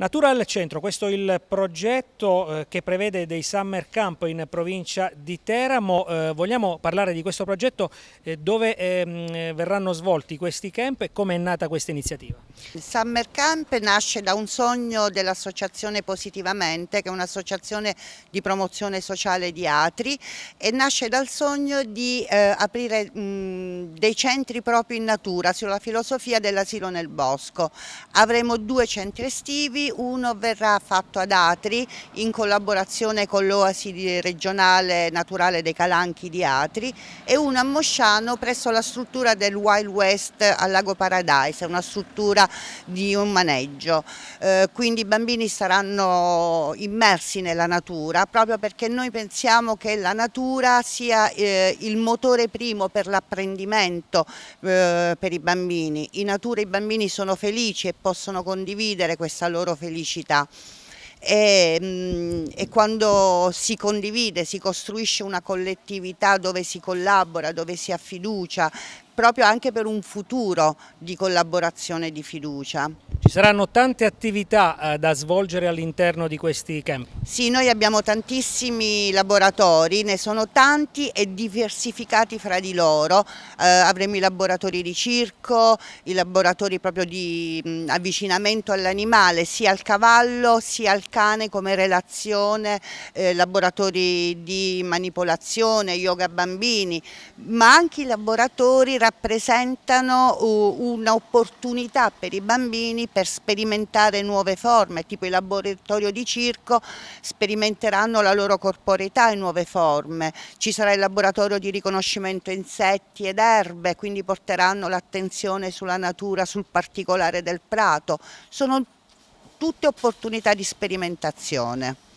Natura al centro, questo è il progetto eh, che prevede dei summer camp in provincia di Teramo. Eh, vogliamo parlare di questo progetto, eh, dove ehm, verranno svolti questi camp e come è nata questa iniziativa? Il summer camp nasce da un sogno dell'associazione Positivamente, che è un'associazione di promozione sociale di Atri e nasce dal sogno di aprire dei centri proprio in natura sulla filosofia dell'asilo nel bosco. Avremo due centri estivi, uno verrà fatto ad Atri in collaborazione con l'Oasi regionale naturale dei Calanchi di Atri e uno a Mosciano presso la struttura del Wild West al Lago Paradise, una struttura di un maneggio. Eh, quindi i bambini saranno immersi nella natura proprio perché noi pensiamo che la natura sia eh, il motore primo per l'apprendimento eh, per i bambini. In natura i bambini sono felici e possono condividere questa loro felicità. E, mm, e, quando si condivide, si costruisce una collettività dove si collabora, dove si ha fiducia, proprio anche per un futuro di collaborazione e di fiducia. Ci saranno tante attività eh, da svolgere all'interno di questi camp? Sì, noi abbiamo tantissimi laboratori, ne sono tanti e diversificati fra di loro, eh, avremo i laboratori di circo, i laboratori proprio di mh, mm, avvicinamento all'animale, sia al cavallo sia al cane come relazione, eh, laboratori di manipolazione, yoga bambini, ma anche i laboratori rappresentati rappresentano un'opportunità per i bambini per sperimentare nuove forme, tipo il laboratorio di circo sperimenteranno la loro corporeità in nuove forme, ci sarà il laboratorio di riconoscimento insetti ed erbe, quindi porteranno l'attenzione sulla natura, sul particolare del prato, sono tutte opportunità di sperimentazione.